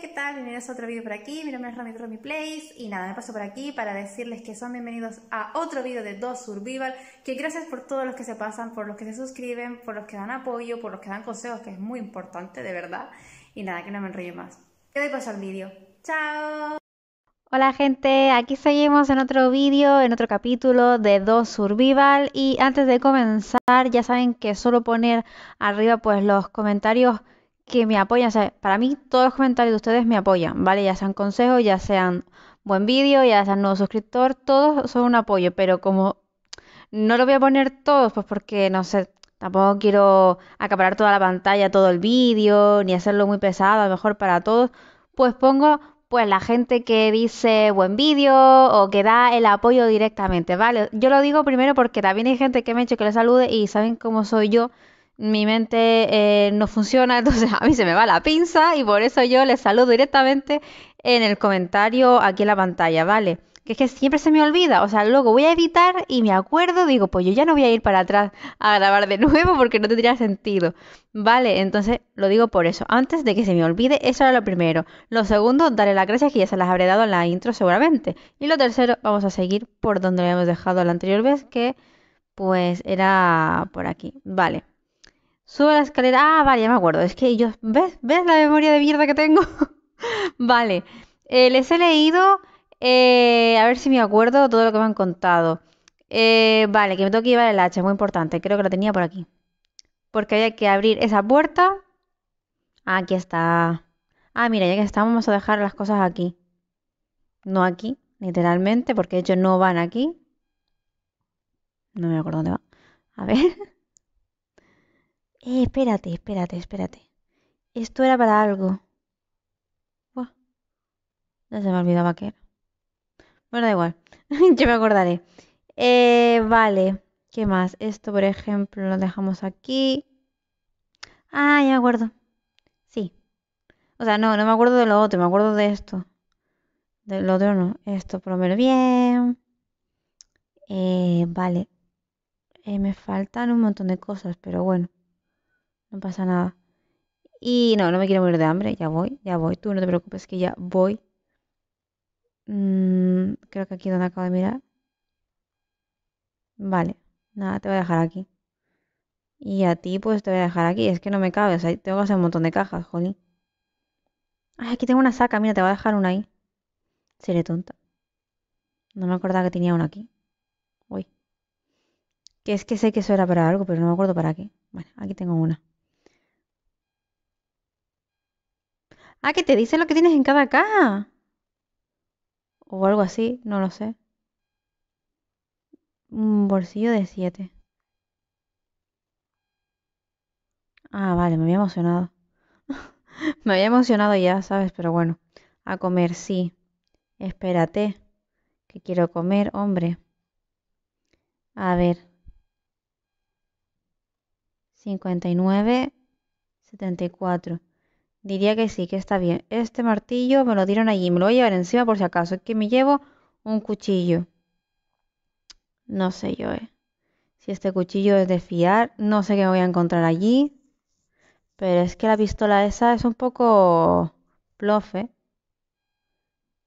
¿qué tal? Bienvenidos a otro vídeo por aquí, mi nombre es Rami, Romy Place y nada, me paso por aquí para decirles que son bienvenidos a otro vídeo de Dos Survival, que gracias por todos los que se pasan, por los que se suscriben, por los que dan apoyo, por los que dan consejos, que es muy importante, de verdad, y nada, que no me enrollo más. que doy paso al vídeo, ¡chao! Hola gente, aquí seguimos en otro vídeo, en otro capítulo de 2 Survival y antes de comenzar ya saben que solo poner arriba pues los comentarios que me apoyan. para mí todos los comentarios de ustedes me apoyan, ¿vale? Ya sean consejos, ya sean buen vídeo, ya sean nuevo suscriptor, todos son un apoyo, pero como no lo voy a poner todos, pues porque no sé, tampoco quiero acaparar toda la pantalla, todo el vídeo, ni hacerlo muy pesado, a lo mejor para todos, pues pongo pues la gente que dice buen vídeo o que da el apoyo directamente, ¿vale? Yo lo digo primero porque también hay gente que me ha hecho que le salude y saben cómo soy yo mi mente eh, no funciona, entonces a mí se me va la pinza y por eso yo les saludo directamente en el comentario aquí en la pantalla, ¿vale? Que es que siempre se me olvida, o sea, luego voy a editar y me acuerdo, digo, pues yo ya no voy a ir para atrás a grabar de nuevo porque no tendría sentido, ¿vale? Entonces lo digo por eso, antes de que se me olvide, eso era lo primero. Lo segundo, darle las gracias que ya se las habré dado en la intro seguramente. Y lo tercero, vamos a seguir por donde lo hemos dejado la anterior vez, que pues era por aquí, ¿vale? Sube la escalera. Ah, vale, ya me acuerdo. Es que ellos ¿Ves? ¿Ves la memoria de mierda que tengo? vale. Eh, les he leído. Eh, a ver si me acuerdo todo lo que me han contado. Eh, vale, que me tengo que llevar el hacha, muy importante. Creo que lo tenía por aquí. Porque había que abrir esa puerta. Ah, aquí está. Ah, mira, ya que estamos, vamos a dejar las cosas aquí. No aquí, literalmente, porque ellos no van aquí. No me acuerdo dónde va. A ver. Eh, espérate, espérate, espérate. Esto era para algo. No se me olvidaba que era. Bueno, da igual. Yo me acordaré. Eh, vale. ¿Qué más? Esto, por ejemplo, lo dejamos aquí. Ah, ya me acuerdo. Sí. O sea, no, no me acuerdo de lo otro, me acuerdo de esto. De lo otro no. Esto, por bien. Eh, vale. me faltan un montón de cosas, pero bueno no pasa nada. Y no, no me quiero morir de hambre, ya voy, ya voy. Tú no te preocupes que ya voy. Mm, creo que aquí donde acabo de mirar. Vale, nada, te voy a dejar aquí. Y a ti pues te voy a dejar aquí, es que no me cabes. o tengo que hacer un montón de cajas, jolín. Ay, aquí tengo una saca, mira, te voy a dejar una ahí. Seré tonta. No me acordaba que tenía una aquí. Uy. Que es que sé que eso era para algo, pero no me acuerdo para qué. Bueno, aquí tengo una. Ah, que te dice lo que tienes en cada caja. O algo así, no lo sé. Un bolsillo de 7. Ah, vale, me había emocionado. me había emocionado ya, ¿sabes? Pero bueno, a comer, sí. Espérate, que quiero comer, hombre. A ver. 59, 74. Diría que sí, que está bien. Este martillo me lo dieron allí, me lo voy a llevar encima por si acaso. Es que me llevo un cuchillo. No sé yo, eh. Si este cuchillo es de fiar, no sé qué voy a encontrar allí. Pero es que la pistola esa es un poco plofe. Eh.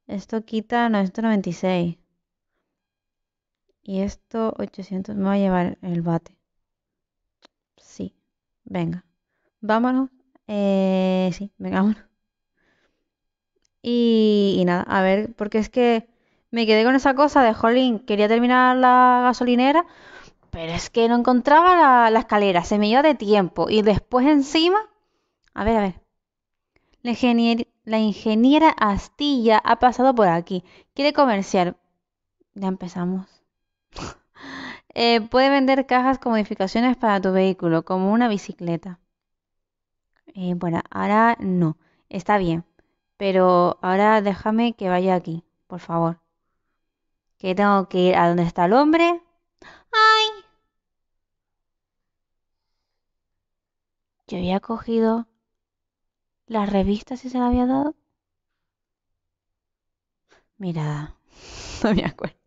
Esto quita 996. Y esto 800. Me va a llevar el bate. Sí. Venga. Vámonos eh, sí, venga, Y, nada, a ver, porque es que me quedé con esa cosa de, jolín, quería terminar la gasolinera, pero es que no encontraba la, escalera, se me iba de tiempo. Y después encima, a ver, a ver, la, ingeniera Astilla ha pasado por aquí, quiere comerciar. Ya empezamos. Eh, puede vender cajas con modificaciones para tu vehículo, como una bicicleta. Eh, bueno, ahora no. Está bien. Pero ahora déjame que vaya aquí, por favor. Que tengo que ir a donde está el hombre. ¡Ay! Yo había cogido ¿La revista si se la había dado. Mira. No me acuerdo.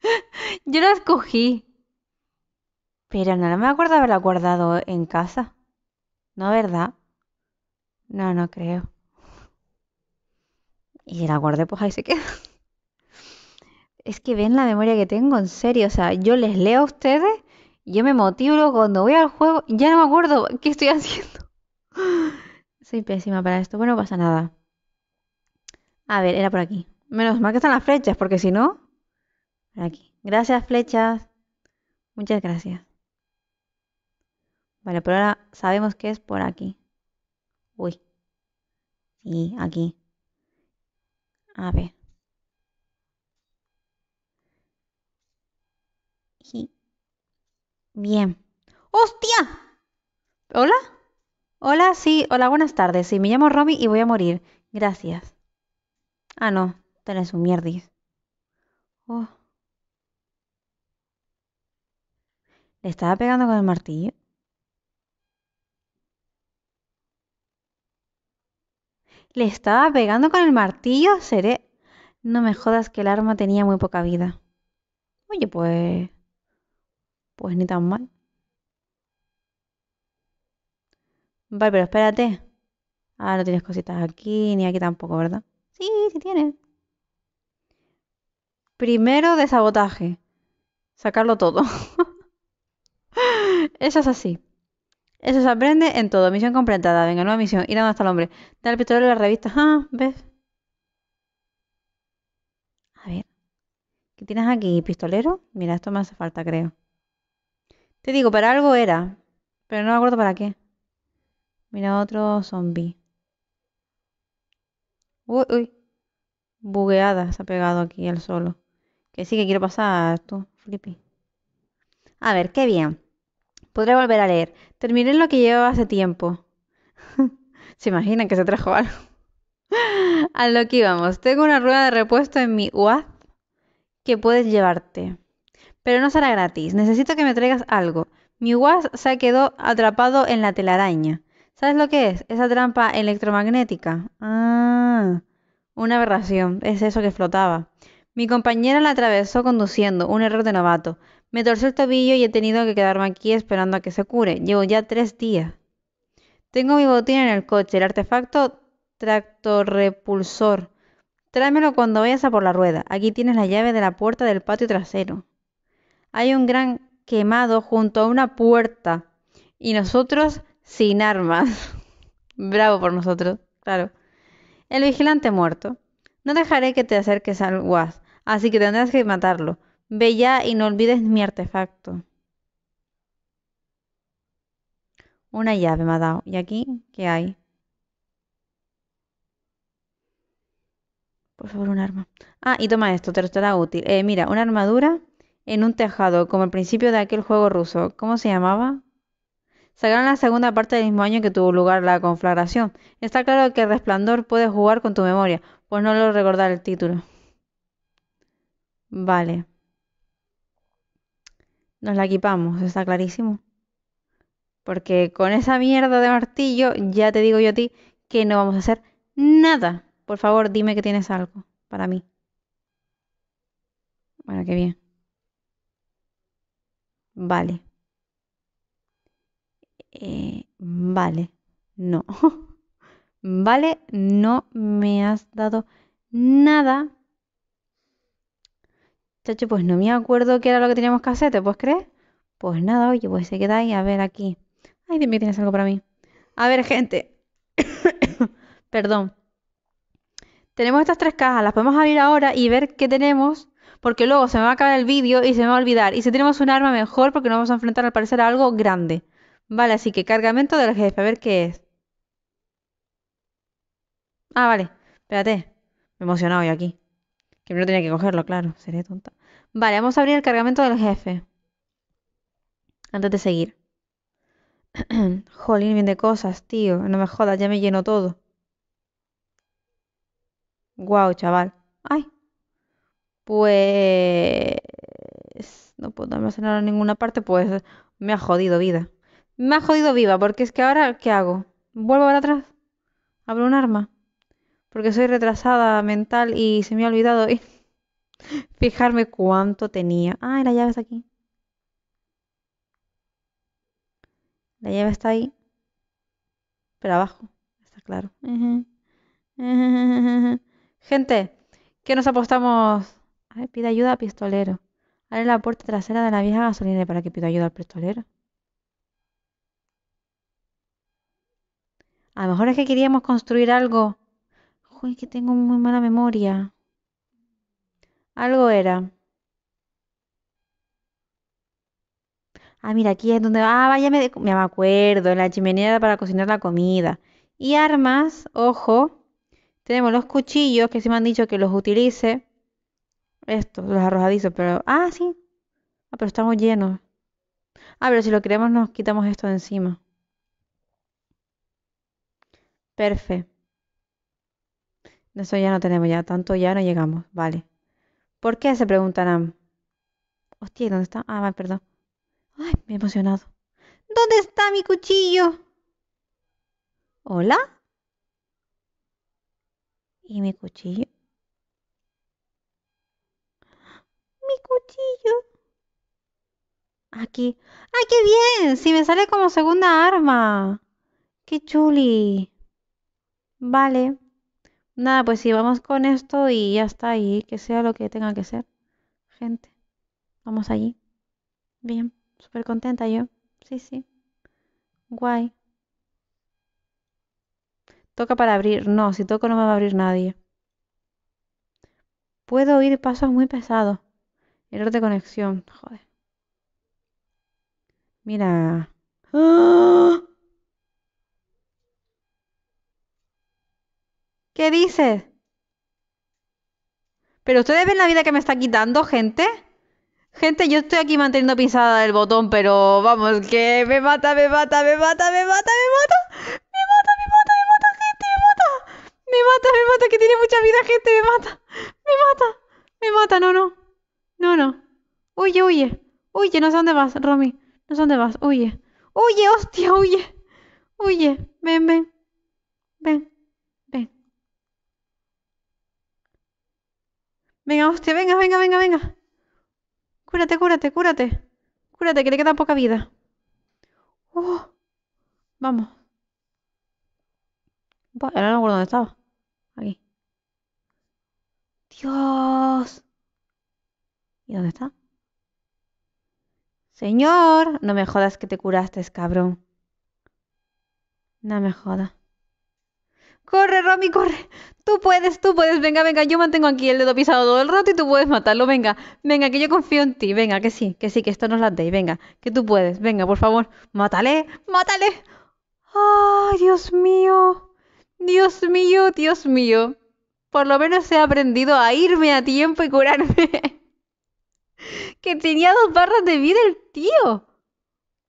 Yo la escogí. Pero no me acuerdo haberla guardado en casa. ¿No, verdad? No, no creo. Y la guardé, pues ahí se queda. Es que ven la memoria que tengo, en serio. O sea, yo les leo a ustedes, yo me motivo cuando voy al juego, ya no me acuerdo qué estoy haciendo. Soy pésima para esto. Bueno, pasa nada. A ver, era por aquí. Menos mal que están las flechas, porque si no. Por aquí. Gracias, flechas. Muchas gracias. Vale, pero ahora sabemos que es por aquí. Uy. Sí, aquí. A ver. Bien. ¡Hostia! ¿Hola? Hola, sí, hola, buenas tardes. Sí, me llamo Romy y voy a morir. Gracias. Ah, no, tenés un mierdis. Oh. ¿Le estaba pegando con el martillo? Le estaba pegando con el martillo, seré. No me jodas que el arma tenía muy poca vida. Oye, pues. Pues ni tan mal. Vale, pero espérate. Ah, no tienes cositas aquí, ni aquí tampoco, ¿verdad? Sí, sí tienes. Primero de sabotaje. Sacarlo todo. Eso es así. Eso se aprende en todo. Misión completada. Venga, nueva misión. Ir a donde está el hombre. Dale el pistolero a la revista. Ah, ¿ves? A ver. ¿Qué tienes aquí? ¿Pistolero? Mira, esto me hace falta, creo. Te digo, para algo era. Pero no me acuerdo para qué. Mira, otro zombie. Uy, uy. Bugueada se ha pegado aquí al solo. Que sí que quiero pasar tú, Flippy. A ver, qué bien. Podré volver a leer. Terminé lo que llevaba hace tiempo. ¿Se imaginan que se trajo algo? a lo que íbamos. Tengo una rueda de repuesto en mi UAZ que puedes llevarte. Pero no será gratis. Necesito que me traigas algo. Mi UAS se quedó atrapado en la telaraña. ¿Sabes lo que es? Esa trampa electromagnética. Ah, una aberración. Es eso que flotaba. Mi compañera la atravesó conduciendo, un error de novato. Me torció el tobillo y he tenido que quedarme aquí esperando a que se cure. Llevo ya tres días. Tengo mi botín en el coche, el artefacto repulsor. Tráemelo cuando vayas a por la rueda. Aquí tienes la llave de la puerta del patio trasero. Hay un gran quemado junto a una puerta y nosotros sin armas. Bravo por nosotros, claro. El vigilante muerto. No dejaré que te acerques al guas, así que tendrás que matarlo. Ve ya y no olvides mi artefacto. Una llave me ha dado. ¿Y aquí qué hay? Por favor, un arma. Ah, y toma esto, te será útil. Eh, mira, una armadura en un tejado, como el principio de aquel juego ruso. ¿Cómo se llamaba? Sacaron la segunda parte del mismo año que tuvo lugar la conflagración. Está claro que el resplandor puede jugar con tu memoria, pues no lo recordaré el título. Vale. Nos la equipamos, está clarísimo. Porque con esa mierda de martillo, ya te digo yo a ti que no vamos a hacer nada. Por favor, dime que tienes algo para mí. Bueno, qué bien. Vale. Eh, vale, no. vale, no me has dado nada Chacho, pues no me acuerdo qué era lo que teníamos que hacer, ¿te puedes creer? Pues nada, oye, pues se queda ahí, a ver aquí. Ay, dime tienes algo para mí. A ver, gente. Perdón. Tenemos estas tres cajas, las podemos abrir ahora y ver qué tenemos, porque luego se me va a acabar el vídeo y se me va a olvidar. Y si tenemos un arma, mejor, porque nos vamos a enfrentar al parecer a algo grande. Vale, así que cargamento del jefe, a ver qué es. Ah, vale. Espérate. Me he emocionado yo aquí. Que no tenía que cogerlo, claro. Sería tonta. Vale, vamos a abrir el cargamento del jefe. Antes de seguir. Jolín, bien de cosas, tío. No me jodas, ya me lleno todo. Guau, chaval. Ay. Pues... No puedo almacenar en ninguna parte, pues me ha jodido vida. Me ha jodido viva, porque es que ahora, ¿qué hago? ¿Vuelvo para atrás? ¿Abro un arma? Porque soy retrasada mental y se me ha olvidado ir Fijarme cuánto tenía. Ay, ah, la llave está aquí. La llave está ahí. Pero abajo. Está claro. Gente, ¿qué nos apostamos? pide ayuda al pistolero. Abre la puerta trasera de la vieja gasolina para que pida ayuda al pistolero. A lo mejor es que queríamos construir algo. Joder, que tengo muy mala memoria. Algo era. Ah, mira, aquí es donde. Ah, vaya, me, me acuerdo. La chimenea para cocinar la comida. Y armas, ojo. Tenemos los cuchillos que se me han dicho que los utilice. Estos, los arrojadizos, pero. Ah, sí. Ah, pero estamos llenos. Ah, pero si lo queremos, nos quitamos esto de encima. Perfecto. Eso ya no tenemos, ya tanto ya no llegamos. Vale. ¿Por qué? se preguntarán. Hostia, ¿dónde está? Ah, perdón. Ay, me he emocionado. ¿Dónde está mi cuchillo? ¿Hola? ¿Y mi cuchillo? ¡Mi cuchillo! Aquí. ¡Ay, qué bien! Si me sale como segunda arma. ¡Qué chuli! Vale. Nada, pues sí, vamos con esto y ya está. Y que sea lo que tenga que ser. Gente, vamos allí. Bien, súper contenta yo. Sí, sí. Guay. Toca para abrir. No, si toco no me va a abrir nadie. Puedo oír pasos muy pesados. Error de conexión. Joder. Mira. ¡Ah! ¿Qué dices? ¿Pero ustedes ven la vida que me está quitando, gente? Gente, yo estoy aquí manteniendo pisada el botón, pero vamos, que me mata, me mata, me mata, me mata, me mata. Me mata, me mata, me mata, gente, me mata. Me mata, me mata, que tiene mucha vida, gente, me mata. Me mata, me mata, no, no. No, no. Huye, huye. Huye, no sé dónde vas, Romy. No sé dónde vas, huye. Huye, hostia, huye. Huye, ven, ven. Ven. Venga, hostia, venga, venga, venga, venga. Cúrate, cúrate, cúrate. Cúrate, que le queda poca vida. Oh. vamos. Ahora no recuerdo dónde estaba. Aquí. Dios. ¿Y dónde está? Señor, no me jodas que te curaste, cabrón. No me jodas. Corre, Romy, corre. Tú puedes, tú puedes. Venga, venga, yo mantengo aquí el dedo pisado todo el rato y tú puedes matarlo. Venga, venga, que yo confío en ti. Venga, que sí, que sí, que esto nos la deis. Venga, que tú puedes. Venga, por favor, mátale, mátale. ¡Ay, Dios mío! Dios mío, Dios mío. Por lo menos he aprendido a irme a tiempo y curarme. que tenía dos barras de vida el tío.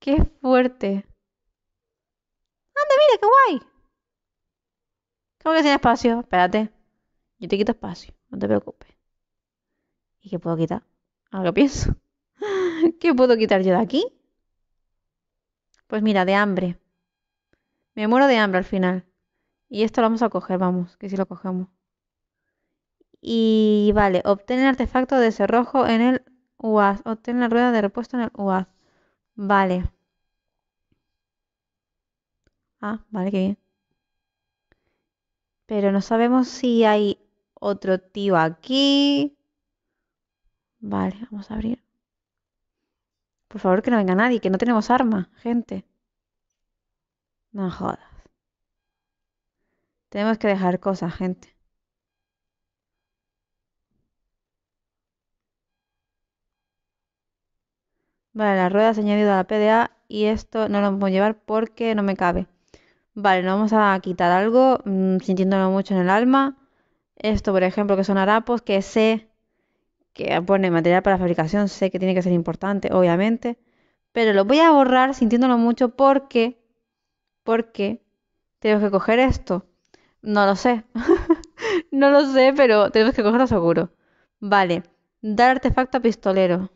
¡Qué fuerte! ¡Anda, mira, qué guay! que sin espacio? Espérate. Yo te quito espacio, no te preocupes. ¿Y qué puedo quitar? Ahora pienso. ¿Qué puedo quitar yo de aquí? Pues mira, de hambre. Me muero de hambre al final. Y esto lo vamos a coger, vamos, que si lo cogemos. Y vale, obtén el artefacto de cerrojo en el uas Obtén la rueda de repuesto en el uas Vale. Ah, vale, qué bien. Pero no sabemos si hay otro tío aquí. Vale, vamos a abrir. Por favor, que no venga nadie, que no tenemos armas, gente. No jodas. Tenemos que dejar cosas, gente. Vale, la rueda se ha añadido a la PDA y esto no lo puedo llevar porque no me cabe. Vale, no vamos a quitar algo, mm, sintiéndolo mucho en el alma. Esto, por ejemplo, que son harapos, que sé que pone material para fabricación, sé que tiene que ser importante, obviamente. Pero lo voy a borrar sintiéndolo mucho porque, porque tengo que coger esto. No lo sé. no lo sé, pero tengo que cogerlo seguro. Vale. Dar artefacto a pistolero.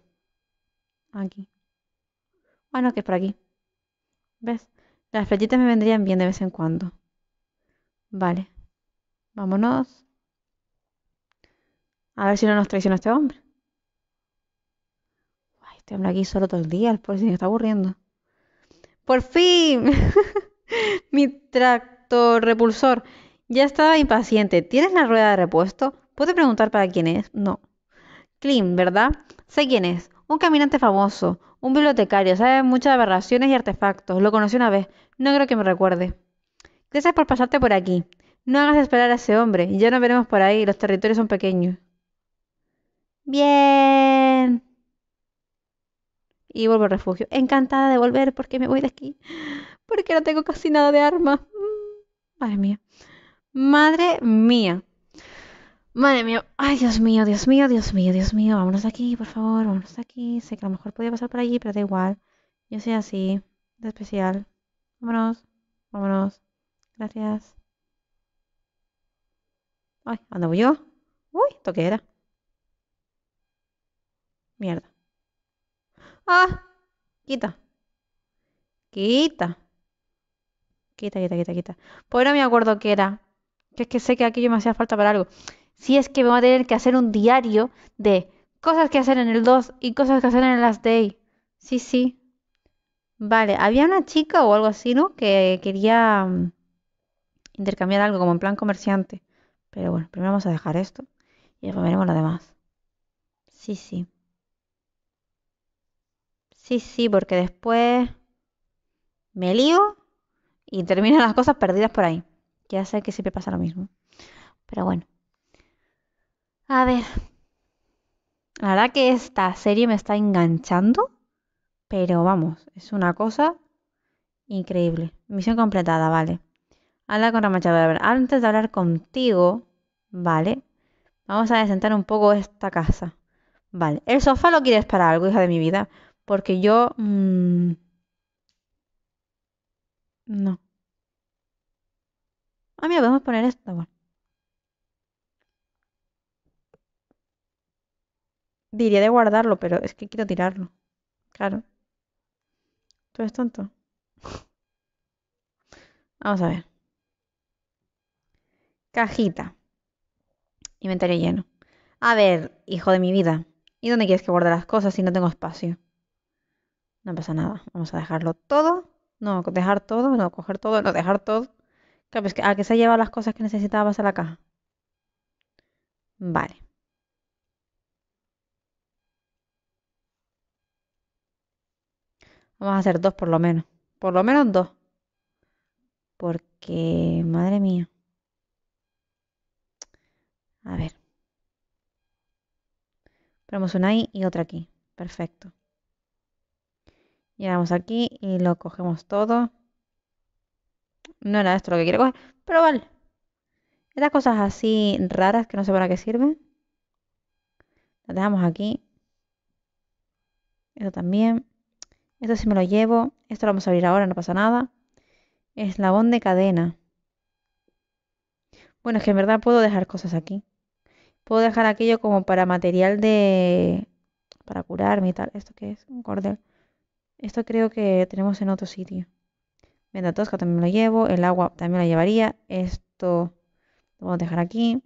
Aquí. Ah, no, que es por aquí. ¿Ves? Las flechitas me vendrían bien de vez en cuando. Vale. Vámonos. A ver si no nos traiciona este hombre. Ay, este hombre aquí solo todo el día, el si se me está aburriendo. ¡Por fin! Mi tractor repulsor. Ya estaba impaciente. ¿Tienes la rueda de repuesto? ¿Puedo preguntar para quién es? No. clean ¿verdad? Sé quién es. Un caminante famoso, un bibliotecario, sabe muchas aberraciones y artefactos. Lo conocí una vez, no creo que me recuerde. Gracias por pasarte por aquí. No hagas esperar a ese hombre, ya nos veremos por ahí, los territorios son pequeños. Bien. Y vuelvo al refugio. Encantada de volver porque me voy de aquí. Porque no tengo casi nada de armas. Mm, madre mía. Madre mía. Madre mía, ay Dios mío, Dios mío, Dios mío, Dios mío, vámonos de aquí, por favor, vámonos de aquí. Sé que a lo mejor podía pasar por allí, pero da igual. Yo soy así, de especial. Vámonos, vámonos. Gracias. Ay, ¿dónde voy yo? Uy, ¿esto era? Mierda. ¡Ah! Quita. Quita. Quita, quita, quita, quita. Pues no me acuerdo qué era. Que es que sé que aquí yo me hacía falta para algo si es que me a tener que hacer un diario de cosas que hacer en el 2 y cosas que hacer en el last day. Sí, sí. Vale, había una chica o algo así, ¿no? Que quería mm, intercambiar algo como en plan comerciante. Pero bueno, primero vamos a dejar esto y después veremos lo demás. Sí, sí. Sí, sí, porque después me lío y terminan las cosas perdidas por ahí. Ya sé que siempre pasa lo mismo. Pero bueno. A ver. La verdad que esta serie me está enganchando, pero vamos, es una cosa increíble. Misión completada, vale. Habla con ver, Antes de hablar contigo, vale, vamos a desentar un poco esta casa. Vale, el sofá lo quieres para algo, hija de mi vida, porque yo... Mm, no. Ah, mira, podemos poner esto. Bueno. diría de guardarlo, pero es que quiero tirarlo. Claro. ¿Tú eres tonto? Vamos a ver. Cajita. Inventario lleno. A ver, hijo de mi vida. ¿Y dónde quieres que guarde las cosas si no tengo espacio? No pasa nada. Vamos a dejarlo todo. No, dejar todo, no, coger todo, no, dejar todo. Claro, pues, que ¿a qué se ha llevado las cosas que necesitabas a la caja? Vale. Vamos a hacer dos por lo menos. Por lo menos dos. Porque, madre mía. A ver. Ponemos una ahí y otra aquí. Perfecto. Llegamos aquí y lo cogemos todo. No era esto lo que quiero coger, pero vale. Estas cosas así raras que no sé para qué sirven. La dejamos aquí. Eso también. Esto sí me lo llevo. Esto lo vamos a abrir ahora, no pasa nada. Eslabón de cadena. Bueno, es que en verdad puedo dejar cosas aquí. Puedo dejar aquello como para material de... Para curarme y tal. ¿Esto qué es? Un cordel. Esto creo que tenemos en otro sitio. Venda tosca también lo llevo. El agua también lo llevaría. Esto lo vamos a dejar aquí.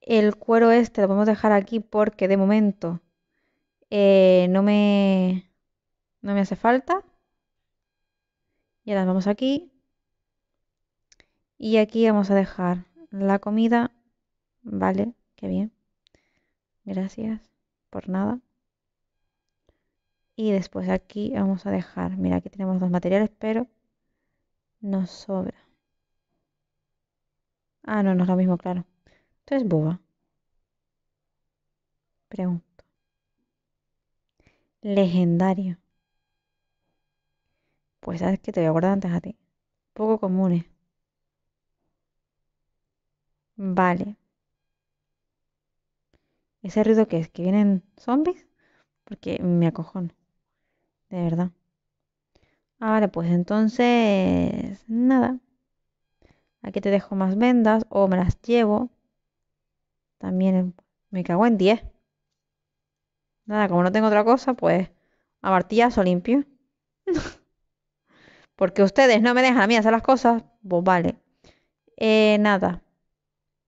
El cuero este lo podemos dejar aquí porque de momento eh, no me... No me hace falta. Y ahora vamos aquí. Y aquí vamos a dejar la comida. Vale, qué bien. Gracias por nada. Y después aquí vamos a dejar, mira, aquí tenemos dos materiales, pero nos sobra. Ah, no, no es lo mismo, claro. Entonces, boba. Pregunta legendario. Pues sabes que te voy a guardar antes a ti. Poco comunes. Vale. ¿Ese ruido que es? ¿Que vienen zombies? Porque me acojono. De verdad. ahora pues entonces... Nada. Aquí te dejo más vendas o me las llevo. También eh, me cago en 10. Nada, como no tengo otra cosa, pues a martillazo limpio. Porque ustedes no me dejan a mí hacer las cosas, pues vale. Eh, nada.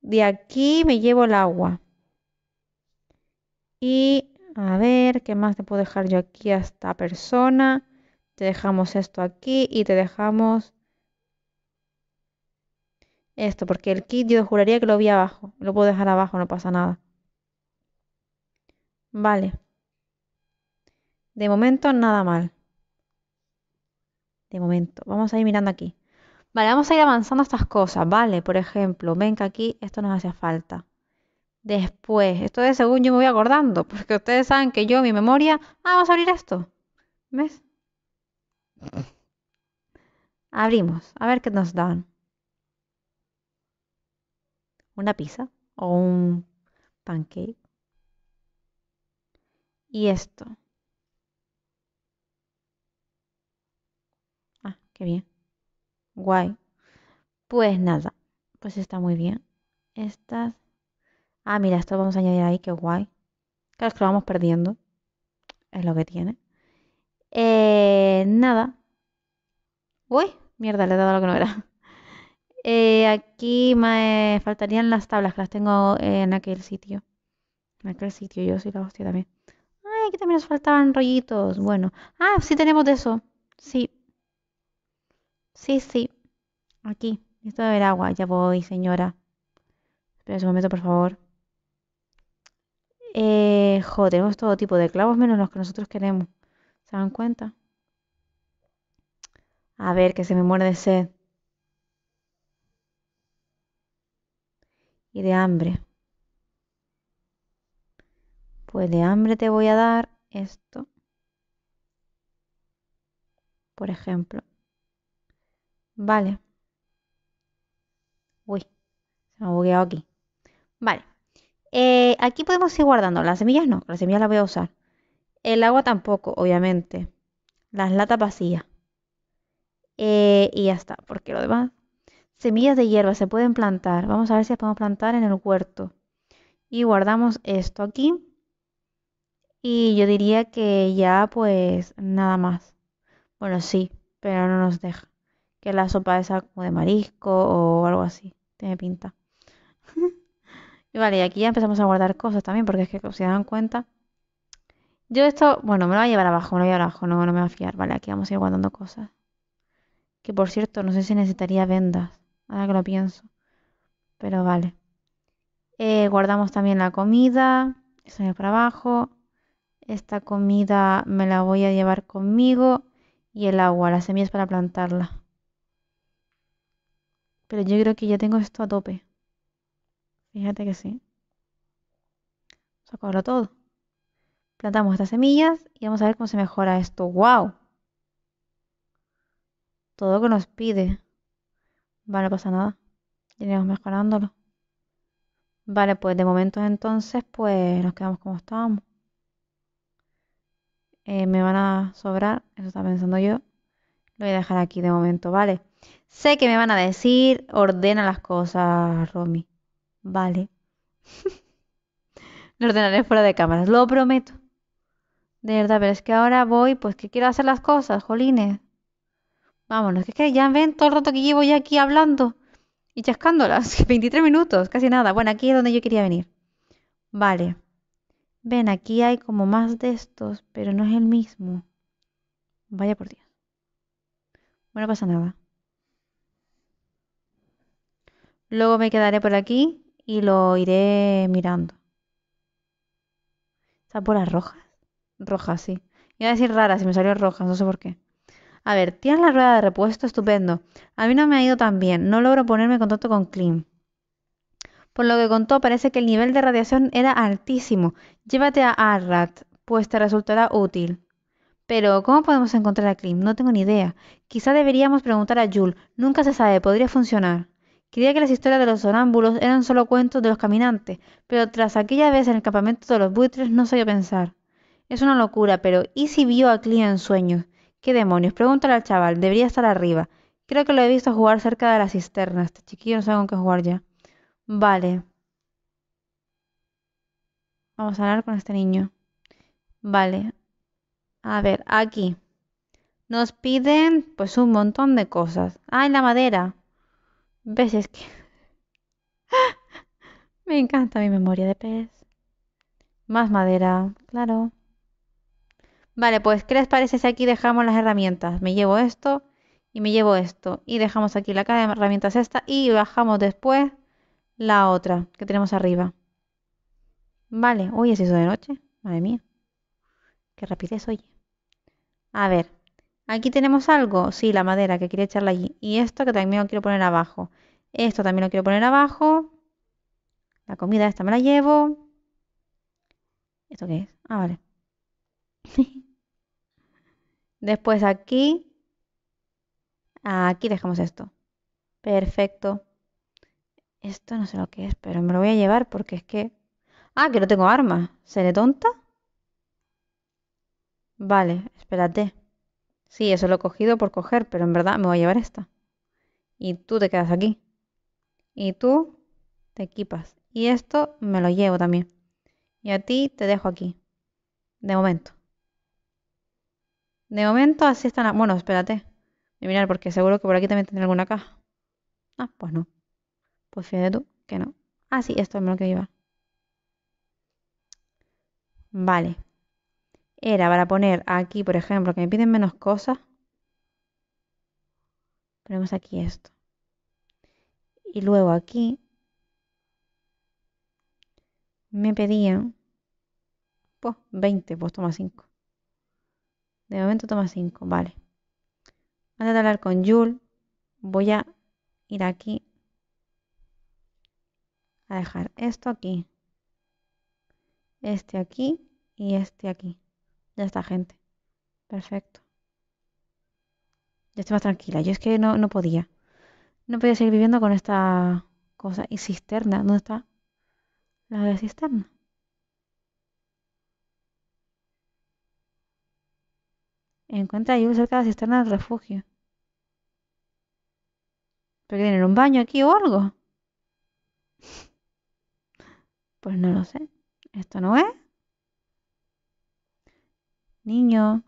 De aquí me llevo el agua. Y a ver, ¿qué más te puedo dejar yo aquí a esta persona? Te dejamos esto aquí y te dejamos esto, porque el kit yo juraría que lo vi abajo. Lo puedo dejar abajo, no pasa nada. Vale. De momento nada mal. De momento. Vamos a ir mirando aquí. Vale, vamos a ir avanzando estas cosas. Vale, por ejemplo, ven que aquí esto nos hace falta. Después, esto de según yo me voy acordando, porque ustedes saben que yo, mi memoria. Ah, vamos a abrir esto. ¿Ves? Abrimos, a ver qué nos dan. Una pizza o un pancake. Y esto. Qué bien. Guay. Pues nada. Pues está muy bien. Estas. Ah, mira, esto vamos a añadir ahí, qué guay. Claro, es que lo vamos perdiendo. Es lo que tiene. Eh, nada. Uy, mierda, le he dado lo que no era. Eh, aquí me faltarían las tablas, que las tengo en aquel sitio. En aquel sitio, yo sí la hostia también. Ay, aquí también nos faltaban rollitos. Bueno. Ah, sí tenemos de eso. Sí, Sí, sí. Aquí. Esto haber agua. Ya voy, señora. Espera un momento, por favor. Eh, tenemos todo tipo de clavos menos los que nosotros queremos. ¿Se dan cuenta? A ver, que se me muerde de sed. Y de hambre. Pues de hambre te voy a dar esto. Por ejemplo. Vale. Uy, se me ha bugueado aquí. Vale. Eh, aquí podemos ir guardando. Las semillas no, las semillas las voy a usar. El agua tampoco, obviamente. Las latas vacías. Eh, y ya está, porque lo demás. Semillas de hierba se pueden plantar. Vamos a ver si las podemos plantar en el huerto. Y guardamos esto aquí. Y yo diría que ya pues nada más. Bueno, sí, pero no nos deja que la sopa esa como de marisco o algo así. Tiene pinta. y vale, aquí ya empezamos a guardar cosas también, porque es que si se dan cuenta. Yo esto, bueno, me lo voy a llevar abajo, me lo voy a llevar abajo, no, no me voy a fiar. Vale, aquí vamos a ir guardando cosas. Que por cierto, no sé si necesitaría vendas, ahora que lo pienso. Pero vale. Eh, guardamos también la comida, eso es para abajo. Esta comida me la voy a llevar conmigo. Y el agua, las semillas para plantarla. Pero yo creo que ya tengo esto a tope. Fíjate que sí. Sacarlo todo. Plantamos estas semillas y vamos a ver cómo se mejora esto. ¡Wow! Todo lo que nos pide. Vale, no pasa nada. Iremos mejorándolo. Vale, pues de momento entonces pues nos quedamos como estábamos. Eh, me van a sobrar, eso está pensando yo. Lo voy a dejar aquí de momento, ¿vale? Sé que me van a decir, ordena las cosas, Romy. Vale. Lo ordenaré fuera de cámaras, lo prometo. De verdad, pero es que ahora voy, pues que quiero hacer las cosas, jolines. Vámonos, que es que ya ven todo el rato que llevo ya aquí hablando y chascándolas. 23 minutos, casi nada. Bueno, aquí es donde yo quería venir. Vale. Ven, aquí hay como más de estos, pero no es el mismo. Vaya por Dios. Bueno, pasa nada. Luego me quedaré por aquí y lo iré mirando. ¿Están por rojas? Rojas, sí. Iba a decir raras si me salió rojas, no sé por qué. A ver, tienes la rueda de repuesto, estupendo. A mí no me ha ido tan bien, no logro ponerme en contacto con Klim. Por lo que contó, parece que el nivel de radiación era altísimo. Llévate a Arrat, pues te resultará útil. Pero, ¿cómo podemos encontrar a Klim? No tengo ni idea. Quizá deberíamos preguntar a Jul. Nunca se sabe, podría funcionar. Creía que las historias de los sonámbulos eran solo cuentos de los caminantes, pero tras aquella vez en el campamento de los buitres no sabía pensar. Es una locura, pero ¿y si vio a Clea en sueños? ¿Qué demonios? Pregúntale al chaval, debería estar arriba. Creo que lo he visto jugar cerca de las cisternas. Este chiquillo no sabe con qué jugar ya. Vale. Vamos a hablar con este niño. Vale. A ver, aquí. Nos piden pues un montón de cosas. Ah, en la madera. Es que... Me encanta mi memoria de pez. Más madera, claro. Vale, pues ¿qué les parece si aquí dejamos las herramientas? Me llevo esto y me llevo esto. Y dejamos aquí la caja de herramientas esta y bajamos después la otra que tenemos arriba. Vale, uy, es eso de noche. Madre mía. Qué rapidez, oye. A ver. Aquí tenemos algo, sí, la madera que quería echarla allí. Y esto que también lo quiero poner abajo. Esto también lo quiero poner abajo. La comida esta me la llevo. ¿Esto qué es? Ah, vale. Después aquí. Aquí dejamos esto. Perfecto. Esto no sé lo que es, pero me lo voy a llevar porque es que... Ah, que no tengo armas. ¿Seré tonta? Vale, espérate. Sí, eso lo he cogido por coger, pero en verdad me voy a llevar esta. Y tú te quedas aquí. Y tú te equipas. Y esto me lo llevo también. Y a ti te dejo aquí. De momento. De momento así están... las... Bueno, espérate. Y mirar porque seguro que por aquí también tendré alguna caja. Ah, pues no. Pues fíjate tú que no. Ah, sí, esto me lo que llevar. Vale era para poner aquí, por ejemplo, que me piden menos cosas. Ponemos aquí esto. Y luego aquí me pedían pues 20, pues toma 5. De momento toma 5, vale. Antes de hablar con Jul voy a ir aquí a dejar esto aquí, este aquí y este aquí. Ya está, gente. Perfecto. Ya estoy más tranquila. Yo es que no, podía. No podía seguir viviendo con esta cosa. ¿Y cisterna? ¿Dónde está la de cisterna? Encuentra yo cerca de la cisterna del refugio. ¿Pero que un baño aquí o algo? Pues no lo sé. ¿Esto no es? Niño,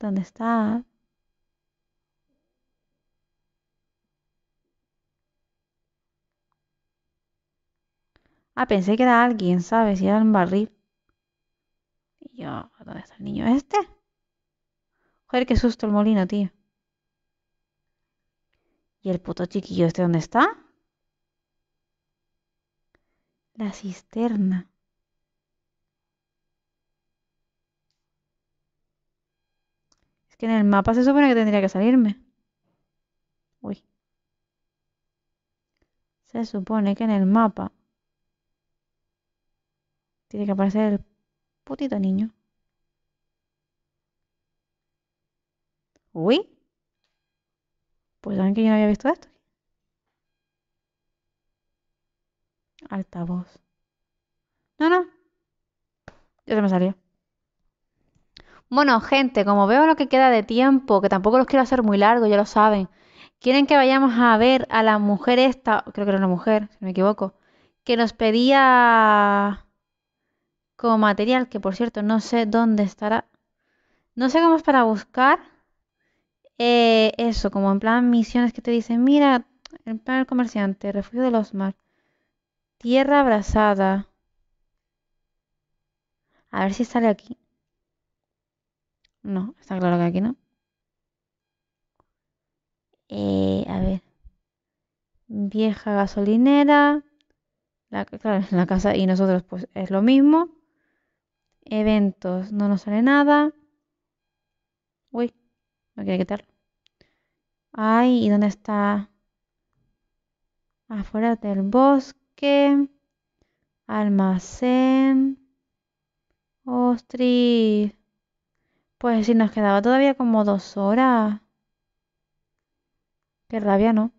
¿dónde está? Ah, pensé que era alguien, ¿sabes? Si era un barril. Y yo, ¿dónde está el niño este? Joder, qué susto el molino, tío. ¿Y el puto chiquillo este dónde está? La cisterna. que en el mapa se supone que tendría que salirme. Uy. Se supone que en el mapa tiene que aparecer el putito niño. Uy. Pues saben que yo no había visto esto. Altavoz. No, no. Yo se me salió. Bueno, gente, como veo lo que queda de tiempo, que tampoco los quiero hacer muy largos, ya lo saben. Quieren que vayamos a ver a la mujer esta, creo que era una mujer, si no me equivoco, que nos pedía como material, que por cierto no sé dónde estará. No sé cómo es para buscar eh, eso, como en plan misiones que te dicen, mira, el plan comerciante, refugio de los mar, tierra abrazada. A ver si sale aquí. No, está claro que aquí no. Eh, a ver. Vieja gasolinera. La, la casa y nosotros pues es lo mismo. Eventos, no nos sale nada. Uy, no quiere quitarlo. Ay, ¿y dónde está? Afuera del bosque. Almacén. Ostri. Pues si nos quedaba todavía como dos horas. Qué rabia, ¿no?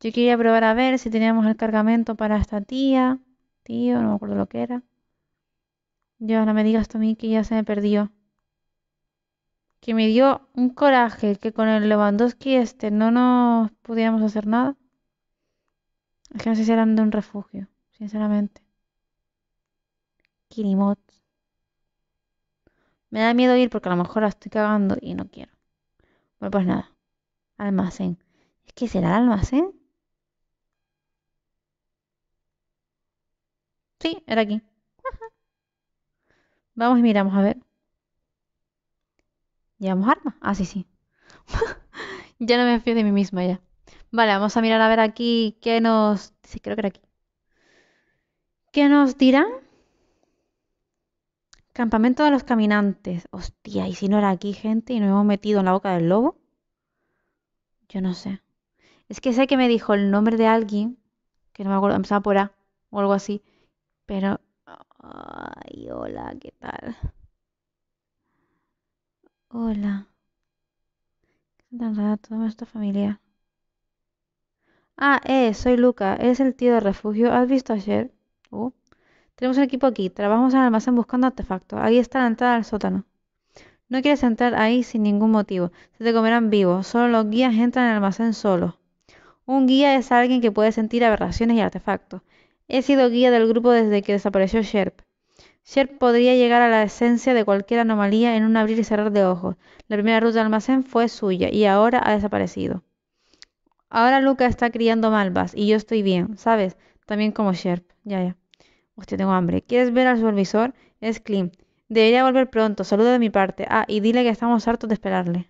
Yo quería probar a ver si teníamos el cargamento para esta tía. Tío, no me acuerdo lo que era. Yo, no me digas tú a mí que ya se me perdió. Que me dio un coraje que con el Lewandowski este no nos pudiéramos hacer nada. Es que no sé si eran de un refugio, sinceramente. Kirimot. Me da miedo ir porque a lo mejor la estoy cagando y no quiero. Bueno, pues nada. Almacén. ¿Es que será el almacén? Sí, era aquí. Vamos y miramos a ver. ¿Llevamos armas? Ah, sí, sí. ya no me fío de mí misma ya. Vale, vamos a mirar a ver aquí qué nos... Sí, creo que era aquí. ¿Qué nos dirán? Campamento de los caminantes. Hostia, ¿y si no era aquí gente y nos hemos metido en la boca del lobo? Yo no sé. Es que sé que me dijo el nombre de alguien, que no me acuerdo, empezaba por A o algo así, pero... Ay, hola, ¿qué tal? Hola. ¿Qué tal rato? nuestra familia? Ah, eh, soy Luca, Es el tío de refugio. ¿Has visto ayer? Uh. Tenemos un equipo aquí. Trabajamos en el almacén buscando artefactos. Ahí está la entrada al sótano. No quieres entrar ahí sin ningún motivo. Se te comerán vivos. Solo los guías entran al almacén solos. Un guía es alguien que puede sentir aberraciones y artefactos. He sido guía del grupo desde que desapareció Sherp. Sherp podría llegar a la esencia de cualquier anomalía en un abrir y cerrar de ojos. La primera ruta del almacén fue suya y ahora ha desaparecido. Ahora Luca está criando malvas y yo estoy bien, ¿sabes? También como Sherp. Ya, ya. Pues tengo hambre. ¿Quieres ver al supervisor? Es Clint. Debería volver pronto. Saludo de mi parte. Ah, y dile que estamos hartos de esperarle.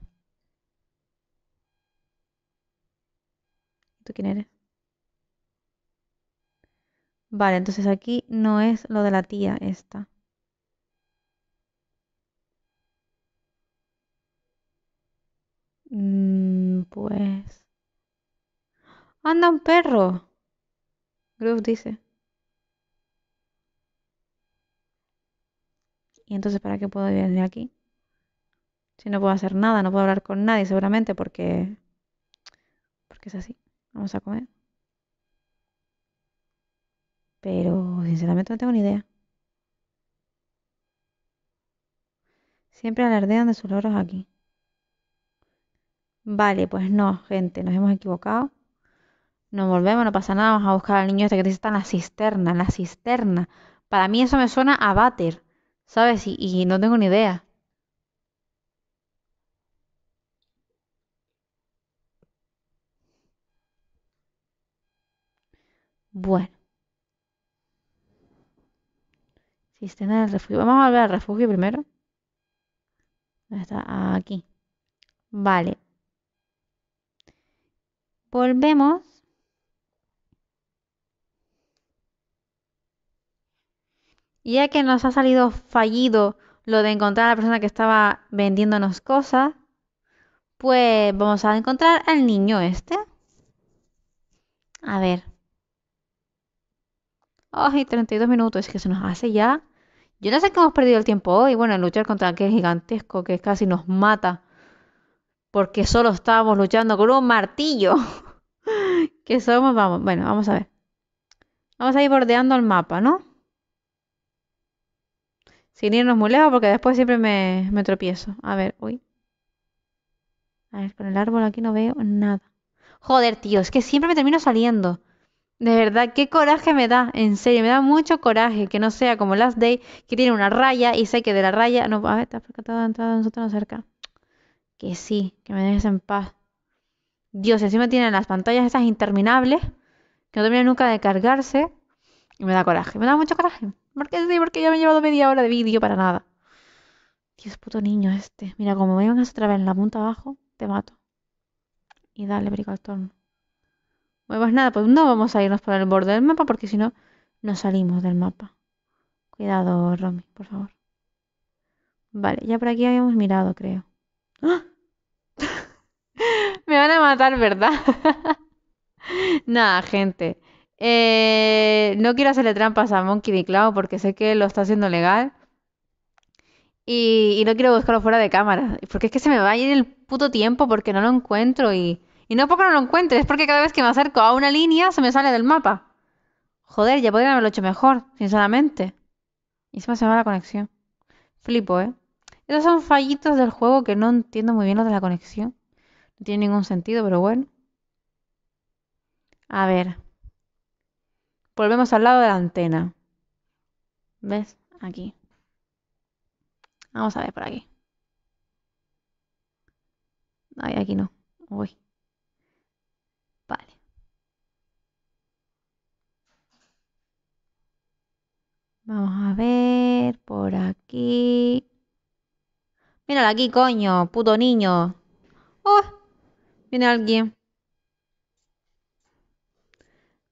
¿Tú quién eres? Vale, entonces aquí no es lo de la tía esta. Mm, pues... ¡Anda un perro! Groove dice. Y entonces, ¿para qué puedo venir aquí? Si no puedo hacer nada, no puedo hablar con nadie seguramente porque, porque es así. Vamos a comer. Pero, sinceramente, no tengo ni idea. Siempre alardean de sus logros aquí. Vale, pues no, gente, nos hemos equivocado. Nos volvemos, no pasa nada, vamos a buscar al niño este que dice está en la cisterna, en la cisterna. Para mí eso me suena a váter. ¿sabes? Y, y no tengo ni idea. Bueno. en del refugio. Vamos a volver al refugio primero. está? Aquí. Vale. Volvemos Y ya que nos ha salido fallido lo de encontrar a la persona que estaba vendiéndonos cosas, pues vamos a encontrar al niño este. A ver. Ay, 32 minutos, es que se nos hace ya. Yo no sé que hemos perdido el tiempo hoy, bueno, luchar contra aquel gigantesco que casi nos mata. Porque solo estábamos luchando con un martillo. que somos, vamos, bueno, vamos a ver. Vamos a ir bordeando el mapa, ¿no? Sin irnos muy lejos porque después siempre me, tropiezo. A ver, uy. A ver, con el árbol aquí no veo nada. Joder, tío, es que siempre me termino saliendo. De verdad, qué coraje me da, en serio, me da mucho coraje que no sea como Last Day, que tiene una raya y sé que de la raya. No, a ver, está pegado percatado nosotros no cerca. Que sí, que me dejes en paz. Dios, encima tienen las pantallas estas interminables, que no terminan nunca de cargarse. Y me da coraje, me da mucho coraje. ¿Por qué sí? Porque ya me he llevado media hora de vídeo para nada. Dios, puto niño este. Mira, como me vengas otra vez en la punta abajo, te mato. Y dale, briga al torno. Bueno, pues nada, pues no vamos a irnos por el borde del mapa porque si no, nos salimos del mapa. Cuidado, Romy, por favor. Vale, ya por aquí habíamos mirado, creo. ¡Ah! me van a matar, ¿verdad? Nada, gente. Eh, no quiero hacerle trampas a Monkey D. Cloud porque sé que lo está haciendo legal. Y, no quiero buscarlo fuera de cámara. Porque es que se me va a ir el puto tiempo porque no lo encuentro. Y, y no porque no lo encuentre, es porque cada vez que me acerco a una línea se me sale del mapa. Joder, ya podrían haberlo hecho mejor, sinceramente. Y se me hace la conexión. Flipo, ¿eh? Esos son fallitos del juego que no entiendo muy bien lo de la conexión. No tiene ningún sentido, pero bueno. A ver. Volvemos al lado de la antena. ¿Ves? Aquí. Vamos a ver por aquí. Ay, aquí no. Uy. Vale. Vamos a ver por aquí. Mírala aquí, coño, puto niño. ¡Oh! Viene alguien.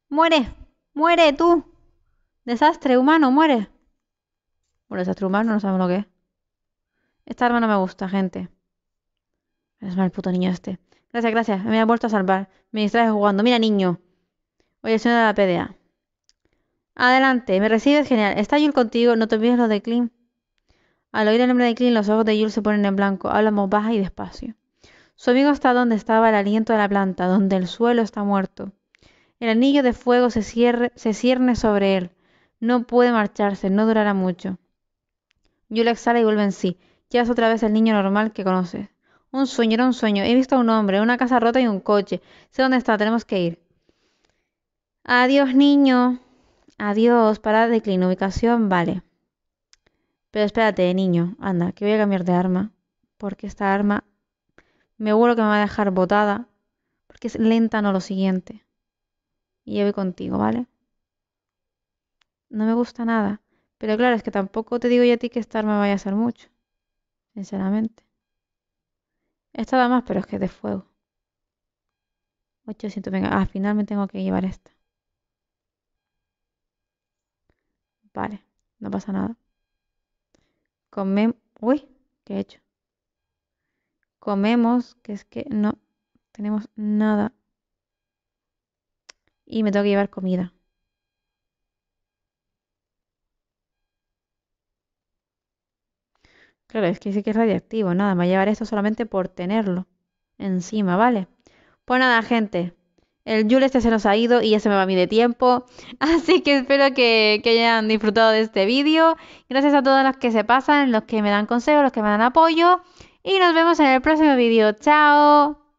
Muere. ¡Muere tú! ¡Desastre humano, muere! Bueno, desastre humano no sabemos lo que es. Esta arma no me gusta, gente. Es mal, puto niño este. Gracias, gracias. Me ha vuelto a salvar. Me distraes jugando. Mira, niño. Oye, soy de la PDA. Adelante, me recibes genial. ¿Está Yul contigo? No te olvides lo de Clint. Al oír el nombre de Clint, los ojos de Yul se ponen en blanco. Hablamos baja y despacio. Su amigo está donde estaba el aliento de la planta, donde el suelo está muerto. El anillo de fuego se, cierre, se cierne sobre él. No puede marcharse, no durará mucho. le exhala y vuelve en sí. Ya es otra vez el niño normal que conoces. Un sueño, era un sueño. He visto a un hombre, una casa rota y un coche. Sé dónde está, tenemos que ir. Adiós, niño. Adiós, parada de ubicación, vale. Pero espérate, eh, niño, anda, que voy a cambiar de arma. Porque esta arma me vuelo que me va a dejar botada. Porque es lenta, no lo siguiente y lleve contigo, ¿vale? No me gusta nada. Pero claro, es que tampoco te digo yo a ti que estar me vaya a hacer mucho. Sinceramente. Esta da más, pero es que de fuego. 800, venga. Ah, final me tengo que llevar esta. Vale, no pasa nada. Comemos. Uy, ¿qué he hecho? Comemos, que es que no tenemos nada y me tengo que llevar comida. Claro, es que dice que es radiactivo, nada, me voy a llevar esto solamente por tenerlo encima, ¿vale? Pues nada, gente, el Yule este se nos ha ido y ya se me va a mí de tiempo, así que espero que, que hayan disfrutado de este vídeo. Gracias a todos los que se pasan, los que me dan consejos, los que me dan apoyo, y nos vemos en el próximo vídeo. ¡Chao!